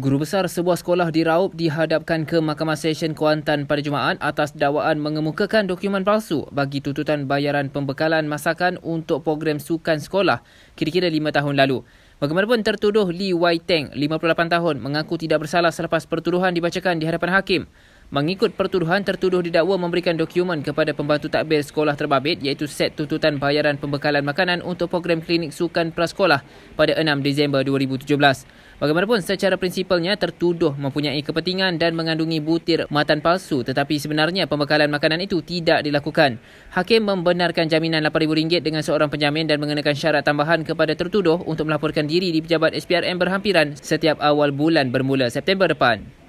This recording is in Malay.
Guru besar sebuah sekolah di Raub dihadapkan ke Mahkamah Session Kuantan pada Jumaat atas dakwaan mengemukakan dokumen palsu bagi tuntutan bayaran pembekalan masakan untuk program sukan sekolah kira-kira 5 tahun lalu. Bagaimanapun tertuduh Lee Wai Teng, 58 tahun, mengaku tidak bersalah selepas pertuduhan dibacakan di hadapan hakim. Mengikut pertuduhan, tertuduh didakwa memberikan dokumen kepada pembantu takbir sekolah terbabit iaitu set tuntutan bayaran pembekalan makanan untuk program klinik sukan prasekolah pada 6 Disember 2017. Bagaimanapun, secara prinsipalnya tertuduh mempunyai kepentingan dan mengandungi butir matan palsu tetapi sebenarnya pembekalan makanan itu tidak dilakukan. Hakim membenarkan jaminan RM8,000 dengan seorang penjamin dan mengenakan syarat tambahan kepada tertuduh untuk melaporkan diri di pejabat SPRM berhampiran setiap awal bulan bermula September depan.